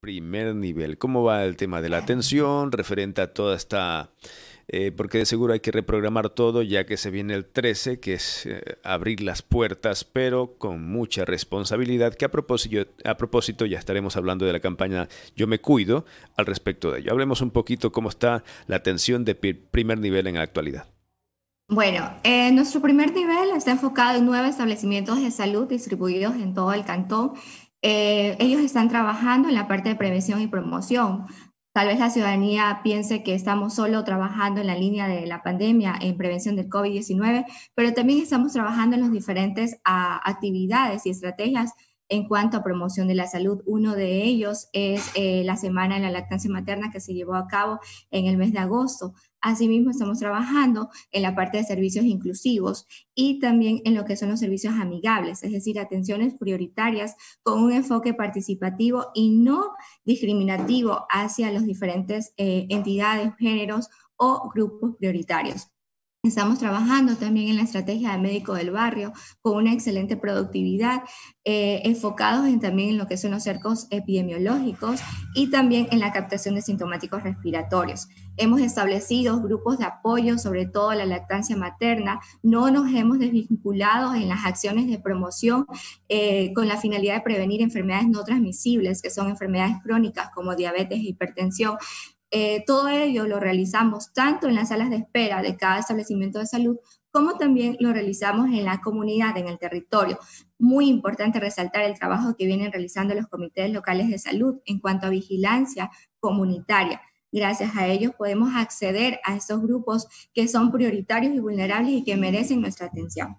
primer nivel. ¿Cómo va el tema de la atención referente a toda esta... Eh, porque de seguro hay que reprogramar todo ya que se viene el 13, que es eh, abrir las puertas, pero con mucha responsabilidad, que a propósito, ya estaremos hablando de la campaña Yo me cuido al respecto de ello. Hablemos un poquito cómo está la atención de primer nivel en la actualidad. Bueno, eh, nuestro primer nivel está enfocado en nueve establecimientos de salud distribuidos en todo el cantón eh, ellos están trabajando en la parte de prevención y promoción. Tal vez la ciudadanía piense que estamos solo trabajando en la línea de la pandemia, en prevención del COVID-19, pero también estamos trabajando en las diferentes ah, actividades y estrategias en cuanto a promoción de la salud. Uno de ellos es eh, la Semana de la Lactancia Materna que se llevó a cabo en el mes de agosto. Asimismo, estamos trabajando en la parte de servicios inclusivos y también en lo que son los servicios amigables, es decir, atenciones prioritarias con un enfoque participativo y no discriminativo hacia las diferentes eh, entidades, géneros o grupos prioritarios. Estamos trabajando también en la estrategia de médico del barrio con una excelente productividad, eh, enfocados en, también en lo que son los cercos epidemiológicos y también en la captación de sintomáticos respiratorios. Hemos establecido grupos de apoyo, sobre todo la lactancia materna. No nos hemos desvinculado en las acciones de promoción eh, con la finalidad de prevenir enfermedades no transmisibles, que son enfermedades crónicas como diabetes e hipertensión. Eh, todo ello lo realizamos tanto en las salas de espera de cada establecimiento de salud como también lo realizamos en la comunidad, en el territorio. Muy importante resaltar el trabajo que vienen realizando los comités locales de salud en cuanto a vigilancia comunitaria. Gracias a ellos podemos acceder a estos grupos que son prioritarios y vulnerables y que merecen nuestra atención.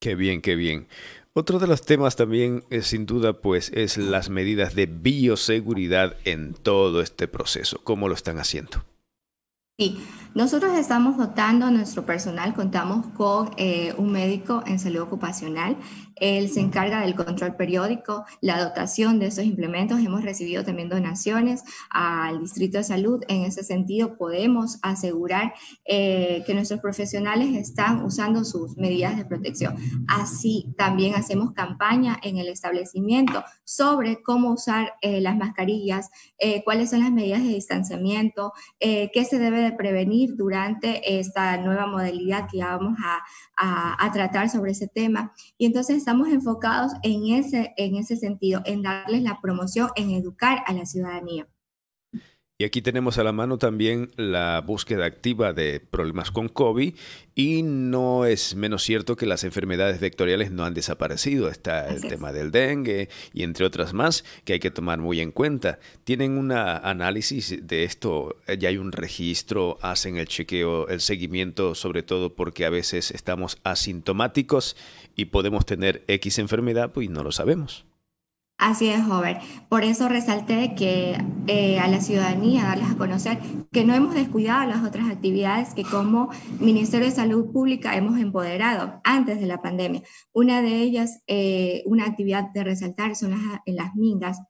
Qué bien, qué bien. Otro de los temas también, eh, sin duda, pues es las medidas de bioseguridad en todo este proceso. ¿Cómo lo están haciendo? Sí, nosotros estamos dotando a nuestro personal, contamos con eh, un médico en salud ocupacional, él se encarga del control periódico, la dotación de esos implementos, hemos recibido también donaciones al Distrito de Salud, en ese sentido podemos asegurar eh, que nuestros profesionales están usando sus medidas de protección. Así también hacemos campaña en el establecimiento sobre cómo usar eh, las mascarillas, cuáles son las medidas de distanciamiento, qué se debe de prevenir durante esta nueva modalidad que vamos a, a, tratar sobre ese tema. Y entonces estamos enfocados en ese, en ese sentido, en darles la promoción, en educar a la ciudadanía. Y aquí tenemos a la mano también la búsqueda activa de problemas con COVID y no es menos cierto que las enfermedades vectoriales no han desaparecido. Está el tema del dengue y entre otras más que hay que tomar muy en cuenta. ¿Tienen un análisis de esto? ¿Ya hay un registro? ¿Hacen el chequeo, el seguimiento? Sobre todo porque a veces estamos asintomáticos y podemos tener X enfermedad, pues no lo sabemos. Así es, Robert. Por eso resalté que eh, a la ciudadanía, darles a conocer que no hemos descuidado las otras actividades que como Ministerio de Salud Pública hemos empoderado antes de la pandemia. Una de ellas, eh, una actividad de resaltar son las, las mingas,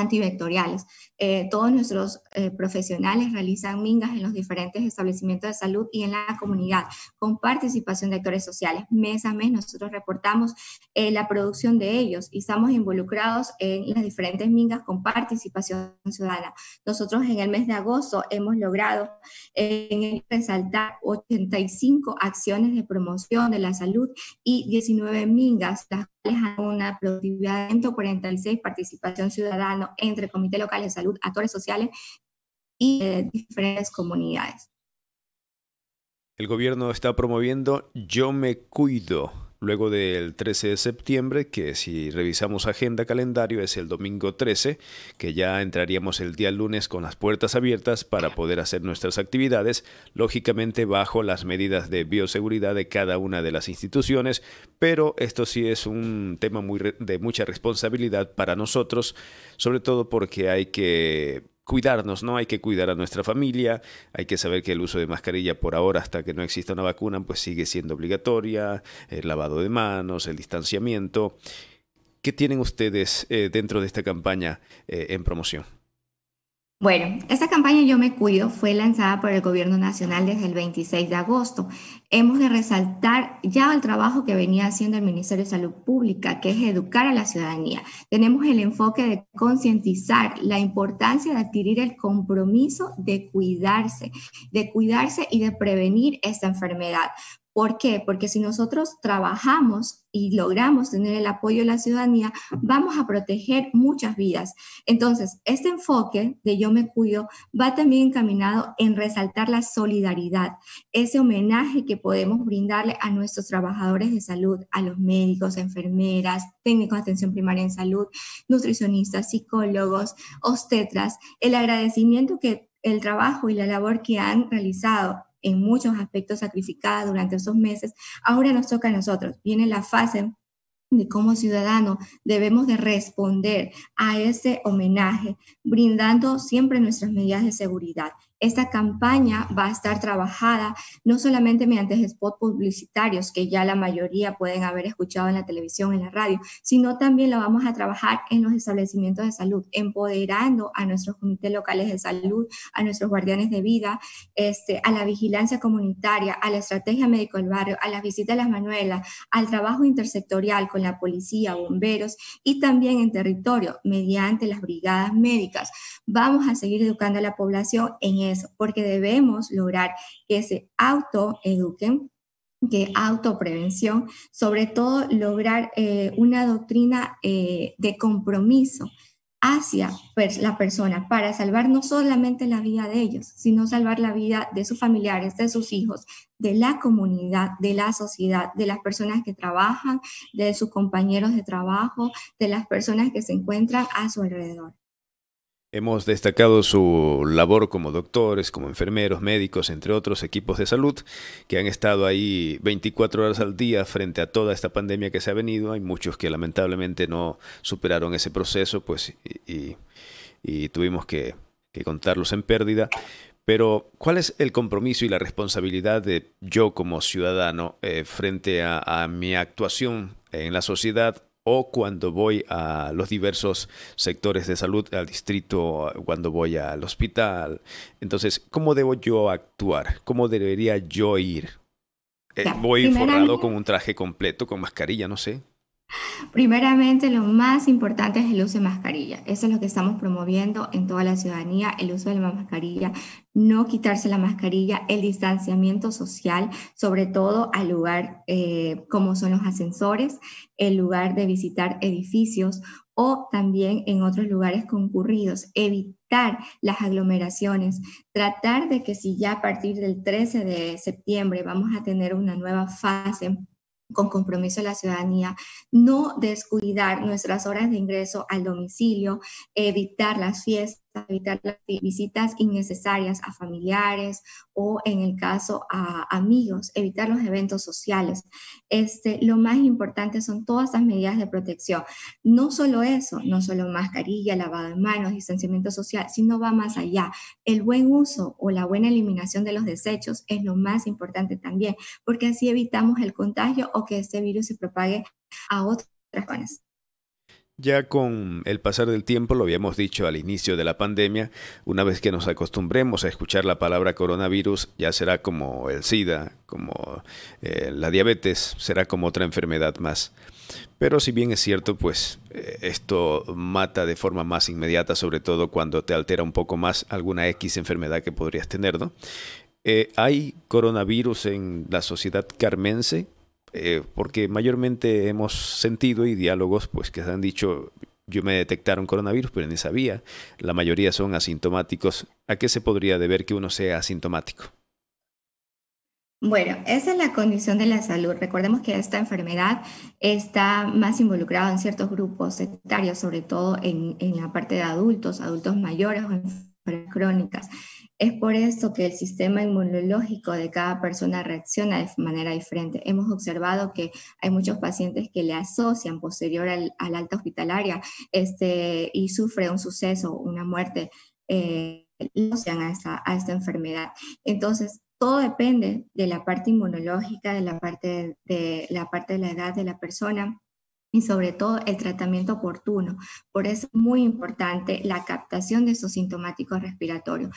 antivectoriales. Eh, todos nuestros eh, profesionales realizan mingas en los diferentes establecimientos de salud y en la comunidad, con participación de actores sociales. Mes a mes nosotros reportamos eh, la producción de ellos y estamos involucrados en las diferentes mingas con participación ciudadana. Nosotros en el mes de agosto hemos logrado resaltar 85 acciones de promoción de la salud y 19 mingas, las cuales han una productividad de 146 participación ciudadana entre el Comité Local de Salud, actores sociales y eh, diferentes comunidades. El gobierno está promoviendo Yo me cuido luego del 13 de septiembre, que si revisamos agenda calendario es el domingo 13, que ya entraríamos el día lunes con las puertas abiertas para poder hacer nuestras actividades, lógicamente bajo las medidas de bioseguridad de cada una de las instituciones, pero esto sí es un tema de mucha responsabilidad para nosotros, sobre todo porque hay que cuidarnos, ¿no? Hay que cuidar a nuestra familia, hay que saber que el uso de mascarilla por ahora, hasta que no exista una vacuna, pues sigue siendo obligatoria, el lavado de manos, el distanciamiento. ¿Qué tienen ustedes eh, dentro de esta campaña eh, en promoción? Bueno, esta campaña Yo Me Cuido fue lanzada por el Gobierno Nacional desde el 26 de agosto. Hemos de resaltar ya el trabajo que venía haciendo el Ministerio de Salud Pública, que es educar a la ciudadanía. Tenemos el enfoque de concientizar la importancia de adquirir el compromiso de cuidarse, de cuidarse y de prevenir esta enfermedad, ¿Por qué? Porque si nosotros trabajamos y logramos tener el apoyo de la ciudadanía, vamos a proteger muchas vidas. Entonces, este enfoque de Yo me cuido va también encaminado en resaltar la solidaridad, ese homenaje que podemos brindarle a nuestros trabajadores de salud, a los médicos, enfermeras, técnicos de atención primaria en salud, nutricionistas, psicólogos, obstetras, el agradecimiento que el trabajo y la labor que han realizado en muchos aspectos sacrificada durante esos meses, ahora nos toca a nosotros. Viene la fase de cómo ciudadano debemos de responder a ese homenaje, brindando siempre nuestras medidas de seguridad, esta campaña va a estar trabajada no solamente mediante spots publicitarios, que ya la mayoría pueden haber escuchado en la televisión, en la radio, sino también la vamos a trabajar en los establecimientos de salud, empoderando a nuestros comités locales de salud, a nuestros guardianes de vida, este, a la vigilancia comunitaria, a la estrategia médico del barrio, a las visitas a las manuelas, al trabajo intersectorial con la policía, bomberos y también en territorio mediante las brigadas médicas. Vamos a seguir educando a la población en porque debemos lograr que se autoeduquen que autoprevención, sobre todo lograr eh, una doctrina eh, de compromiso hacia pues, la persona para salvar no solamente la vida de ellos, sino salvar la vida de sus familiares, de sus hijos, de la comunidad, de la sociedad, de las personas que trabajan, de sus compañeros de trabajo, de las personas que se encuentran a su alrededor. Hemos destacado su labor como doctores, como enfermeros, médicos, entre otros equipos de salud que han estado ahí 24 horas al día frente a toda esta pandemia que se ha venido. Hay muchos que lamentablemente no superaron ese proceso pues, y, tuvimos que, contarlos en pérdida. Pero, ¿cuál es el compromiso y la responsabilidad de yo como ciudadano eh, frente a, a, mi actuación en la sociedad o cuando voy a los diversos sectores de salud, al distrito, cuando voy al hospital. Entonces, ¿cómo debo yo actuar? ¿Cómo debería yo ir? Eh, ¿Voy forrado con un traje completo, con mascarilla, no sé? Primeramente, lo más importante es el uso de mascarilla. Eso es lo que estamos promoviendo en toda la ciudadanía, el uso de la mascarilla, no quitarse la mascarilla, el distanciamiento social, sobre todo al lugar eh, como son los ascensores, el lugar de visitar edificios o también en otros lugares concurridos, evitar las aglomeraciones, tratar de que si ya a partir del 13 de septiembre vamos a tener una nueva fase con compromiso de la ciudadanía, no descuidar nuestras horas de ingreso al domicilio, evitar las fiestas evitar las visitas innecesarias a familiares o en el caso a amigos, evitar los eventos sociales. Este, lo más importante son todas las medidas de protección. No solo eso, no solo mascarilla, lavado de manos, distanciamiento social, sino va más allá. El buen uso o la buena eliminación de los desechos es lo más importante también, porque así evitamos el contagio o que este virus se propague a otras personas. Ya con el pasar del tiempo, lo habíamos dicho al inicio de la pandemia, una vez que nos acostumbremos a escuchar la palabra coronavirus, ya será como el SIDA, como eh, la diabetes, será como otra enfermedad más. Pero si bien es cierto, pues eh, esto mata de forma más inmediata, sobre todo cuando te altera un poco más alguna X enfermedad que podrías tener, ¿no? Eh, ¿Hay coronavirus en la sociedad carmense? Eh, porque mayormente hemos sentido y diálogos pues que han dicho yo me detectaron coronavirus, pero en esa vía La mayoría son asintomáticos. ¿A qué se podría deber que uno sea asintomático? Bueno, esa es la condición de la salud. Recordemos que esta enfermedad está más involucrada en ciertos grupos sectarios, sobre todo en, en la parte de adultos, adultos mayores o enfermedades crónicas. Es por eso que el sistema inmunológico de cada persona reacciona de manera diferente. Hemos observado que hay muchos pacientes que le asocian posterior al, alta hospitalaria este, y sufre un suceso, una muerte, eh, asocian a esta, enfermedad. Entonces, todo depende de la parte inmunológica, de la parte de, de la parte de la edad de la persona y sobre todo el tratamiento oportuno. Por eso es muy importante la captación de esos sintomáticos respiratorios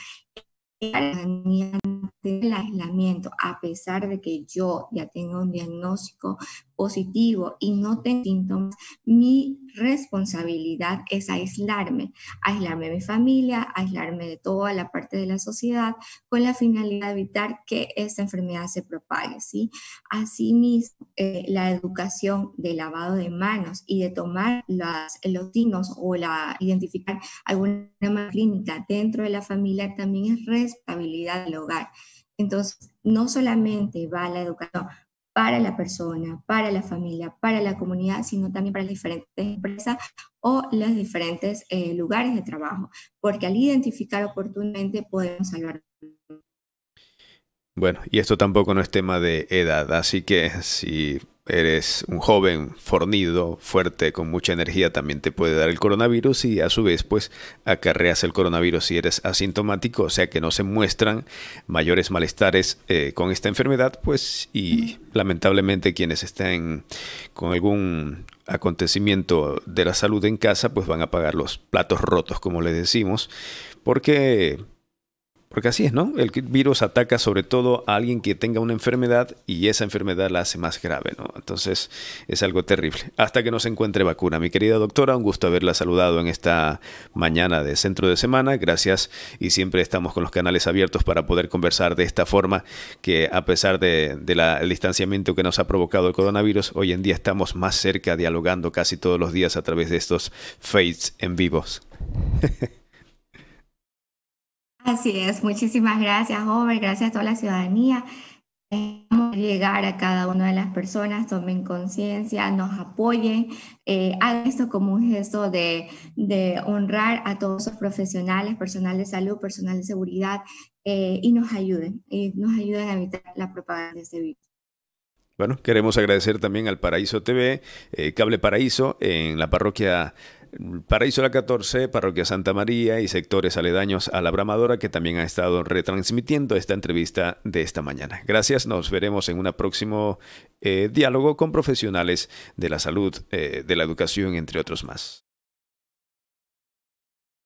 el aislamiento, a pesar de que yo ya tengo un diagnóstico positivo y no tengo síntomas, mi responsabilidad es aislarme, aislarme de mi familia, aislarme de toda la parte de la sociedad con la finalidad de evitar que esta enfermedad se propague. ¿sí? Asimismo, eh, la educación de lavado de manos y de tomar los signos o la, identificar alguna clínica dentro de la familia también es responsabilidad del hogar. Entonces, no solamente va la educación, para la persona, para la familia, para la comunidad, sino también para las diferentes empresas o los diferentes eh, lugares de trabajo, porque al identificar oportunamente podemos salvar. Bueno, y esto tampoco no es tema de edad, así que si eres un joven fornido, fuerte, con mucha energía, también te puede dar el coronavirus y a su vez pues acarreas el coronavirus si eres asintomático, o sea que no se muestran mayores malestares eh, con esta enfermedad, pues y lamentablemente quienes estén con algún acontecimiento de la salud en casa pues van a pagar los platos rotos como les decimos, porque porque así es, ¿no? El virus ataca sobre todo a alguien que tenga una enfermedad y esa enfermedad la hace más grave, ¿no? Entonces es algo terrible. Hasta que no se encuentre vacuna. Mi querida doctora, un gusto haberla saludado en esta mañana de centro de semana. Gracias y siempre estamos con los canales abiertos para poder conversar de esta forma que a pesar del distanciamiento que nos ha provocado el coronavirus, hoy en día estamos más cerca dialogando casi todos los días a través de estos fates en vivos. Así es, muchísimas gracias, Over, gracias a toda la ciudadanía. Llegar a cada una de las personas, tomen conciencia, nos apoyen, eh, hagan esto como un gesto de, honrar a todos los profesionales, personal de salud, personal de seguridad, eh, y nos ayuden, y nos ayuden a evitar la propagación de este virus. Bueno, queremos agradecer también al Paraíso TV, eh, Cable Paraíso, en la parroquia Paraíso la 14, Parroquia Santa María y sectores aledaños a la Bramadora que también ha estado retransmitiendo esta entrevista de esta mañana. Gracias, nos veremos en un próximo eh, diálogo con profesionales de la salud, eh, de la educación, entre otros más.